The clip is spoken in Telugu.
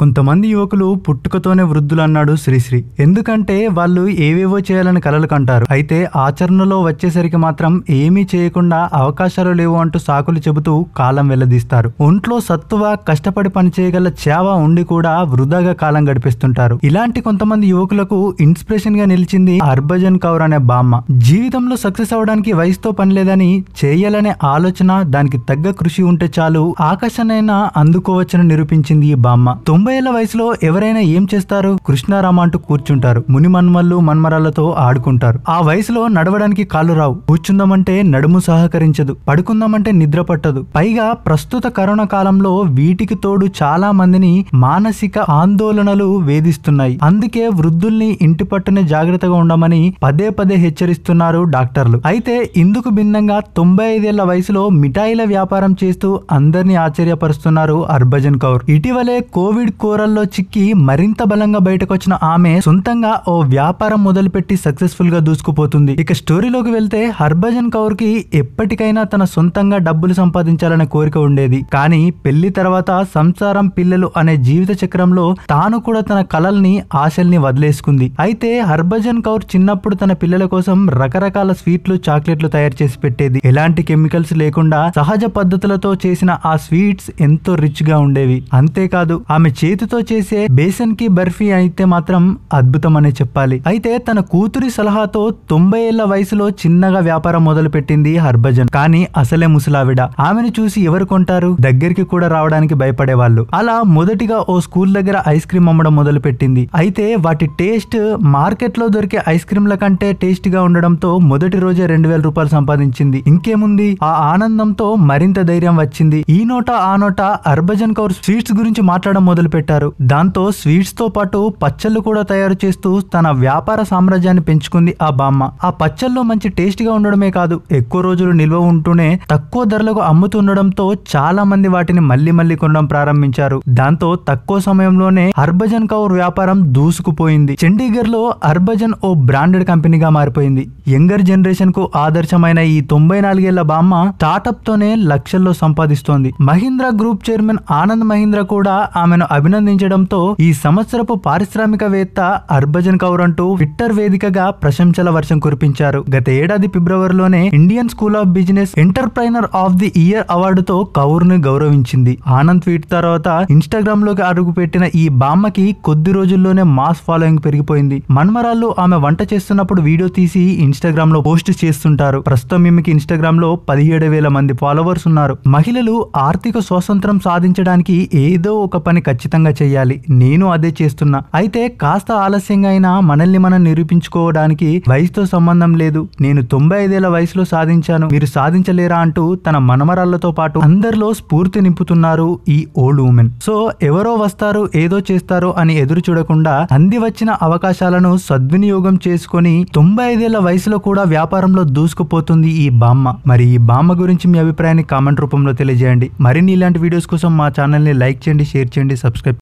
కొంతమంది యువకులు పుట్టుకతోనే వృద్ధులు అన్నాడు శ్రీశ్రీ ఎందుకంటే వాళ్ళు ఏవేవో చేయాలని కలలు కంటారు అయితే ఆచరణలో వచ్చేసరికి మాత్రం ఏమీ చేయకుండా అవకాశాలు లేవు అంటూ సాకులు చెబుతూ కాలం వెల్లదీస్తారు ఒంట్లో సత్తువ కష్టపడి పనిచేయగల చేవ ఉండి కూడా వృధాగా కాలం గడిపిస్తుంటారు ఇలాంటి కొంతమంది యువకులకు ఇన్స్పిరేషన్ గా నిలిచింది హర్భజన్ కౌర్ అనే బామ్మ జీవితంలో సక్సెస్ అవడానికి వయసుతో పని లేదని చేయాలనే ఆలోచన దానికి తగ్గ కృషి ఉంటే చాలు ఆకర్షణ అందుకోవచ్చని నిరూపించింది ఈ బామ్మ తొంభై ఏళ్ల వయసులో ఎవరైనా ఏం చేస్తారు కృష్ణారామ అంటూ కూర్చుంటారు ముని మన్మల్లు మన్మరాలతో ఆడుకుంటారు ఆ వయసులో నడవడానికి కాళ్ళు రావు కూర్చుందామంటే నడుము సహకరించదు పడుకుందామంటే నిద్ర పట్టదు పైగా ప్రస్తుత కరోనా కాలంలో వీటికి తోడు చాలా మందిని మానసిక ఆందోళనలు వేధిస్తున్నాయి అందుకే వృద్ధుల్ని ఇంటి పట్టునే జాగ్రత్తగా ఉండమని పదే పదే హెచ్చరిస్తున్నారు డాక్టర్లు అయితే ఇందుకు భిన్నంగా తొంభై ఐదేళ్ల వయసులో మిఠాయిల వ్యాపారం చేస్తూ అందరినీ ఆశ్చర్యపరుస్తున్నారు హర్భజన్ కౌర్ ఇటీవలే కోవిడ్ ప్లాస్టిక్ కూరల్లో చిక్కి మరింత బలంగా బయటకొచ్చిన ఆమె సొంతంగా ఓ వ్యాపారం మొదలుపెట్టి సక్సెస్ఫుల్ గా దూసుకుపోతుంది ఇక స్టోరీలోకి వెళ్తే హర్భజన్ కౌర్ కి ఎప్పటికైనా తన సొంతంగా డబ్బులు సంపాదించాలనే కోరిక ఉండేది కానీ పెళ్లి తర్వాత సంసారం పిల్లలు అనే జీవిత చక్రంలో తాను కూడా తన కలల్ని ఆశల్ని వదిలేసుకుంది అయితే హర్భజన్ కౌర్ చిన్నప్పుడు తన పిల్లల కోసం రకరకాల స్వీట్లు చాక్లెట్లు తయారు చేసి పెట్టేది ఎలాంటి కెమికల్స్ లేకుండా సహజ పద్ధతులతో చేసిన ఆ స్వీట్స్ ఎంతో రిచ్ గా ఉండేవి అంతేకాదు ఆమె చేతితో చేసే బేసన్ కి బర్ఫీ అయితే మాత్రం అద్భుతం అనే చెప్పాలి అయితే తన కూతురి సలహాతో తొంభై ఏళ్ల వయసులో చిన్నగా వ్యాపారం మొదలు పెట్టింది హర్భజన్ కానీ అసలే ముసలావిడ ఆమెను చూసి ఎవరు కొంటారు దగ్గరికి కూడా రావడానికి భయపడే వాళ్ళు అలా మొదటిగా ఓ స్కూల్ దగ్గర ఐస్ క్రీమ్ అమ్మడం మొదలు పెట్టింది అయితే వాటి టేస్ట్ మార్కెట్ లో దొరికే ఐస్ క్రీమ్ల కంటే టేస్ట్ గా ఉండడంతో మొదటి రోజే రెండు వేల రూపాయలు సంపాదించింది ఇంకేముంది ఆ ఆనందంతో మరింత ధైర్యం వచ్చింది ఈ నోట ఆ నోట హర్భజన్ కౌర్ స్వీట్స్ గురించి మాట్లాడడం మొదలు మొదలుపెట్టారు దాంతో స్వీట్స్ తో పాటు పచ్చళ్ళు కూడా తయారు చేస్తూ తన వ్యాపార సామ్రాజ్యాన్ని పెంచుకుంది ఆ బామ్మ ఆ పచ్చళ్ళు మంచి టేస్ట్ గా ఉండడమే కాదు ఎక్కువ రోజులు నిల్వ ఉంటూనే తక్కువ ధరలకు అమ్ముతుండడంతో చాలా మంది వాటిని మళ్లీ మళ్లీ కొనడం ప్రారంభించారు దాంతో తక్కువ సమయంలోనే హర్భజన్ కౌర్ వ్యాపారం దూసుకుపోయింది చండీగఢ్ లో హర్భజన్ ఓ బ్రాండెడ్ కంపెనీగా మారిపోయింది యంగర్ జనరేషన్ కు ఆదర్శమైన ఈ తొంభై నాలుగేళ్ల బామ్మ స్టార్టప్ తోనే లక్షల్లో సంపాదిస్తోంది మహీంద్రా గ్రూప్ చైర్మన్ ఆనంద్ మహీంద్ర కూడా ఆమెను అభినందించడంతో ఈ సంవత్సరపు పారిశ్రామికవేత్త అర్భజన్ కౌర్ అంటూ ట్విట్టర్ వేదికగా ప్రశంసల వర్షం కురిపించారు గత ఏడాది ఫిబ్రవరిలోనే Indian school of business entrepreneur of the year అవార్డుతో కౌర్ ను గౌరవించింది ఆనంద్ ట్వీట్ తర్వాత ఇన్స్టాగ్రామ్ లోకి అడుగుపెట్టిన ఈ బామ్మకి కొద్ది రోజుల్లోనే మాస్ ఫాలోయింగ్ పెరిగిపోయింది మన్మరాళ్ళు ఆమె వంట చేస్తున్నప్పుడు వీడియో తీసి ఇన్స్టాగ్రామ్ లో పోస్ట్ చేస్తుంటారు ప్రస్తుతం ఈమెకి ఇన్స్టాగ్రామ్ లో పదిహేడు వేల మంది ఫాలోవర్స్ ఉన్నారు మహిళలు ఆర్థిక స్వాతంత్రం సాధించడానికి ఏదో ఒక పని ఖచ్చితంగా ఖచ్చితంగా చేయాలి నేను అదే చేస్తున్నా అయితే కాస్త ఆలస్యంగా అయినా మనల్ని మనం నిరూపించుకోవడానికి వయసుతో సంబంధం లేదు నేను తొంభై ఐదేళ్ల వయసులో సాధించాను మీరు సాధించలేరా అంటూ తన మనమరాళ్లతో పాటు అందరిలో స్ఫూర్తి నింపుతున్నారు ఈ ఓల్డ్ ఉమెన్ సో ఎవరో వస్తారు ఏదో చేస్తారు అని ఎదురు చూడకుండా అంది వచ్చిన అవకాశాలను సద్వినియోగం చేసుకుని తొంభై ఐదేళ్ల వయసులో కూడా వ్యాపారంలో దూసుకుపోతుంది ఈ బామ్మ మరి ఈ బామ్మ గురించి మీ అభిప్రాయాన్ని కామెంట్ రూపంలో తెలియజేయండి మరిన్ని ఇలాంటి వీడియోస్ కోసం మా ని లైక్ చేయండి షేర్ చేయండి సబ్స్క్రైబ్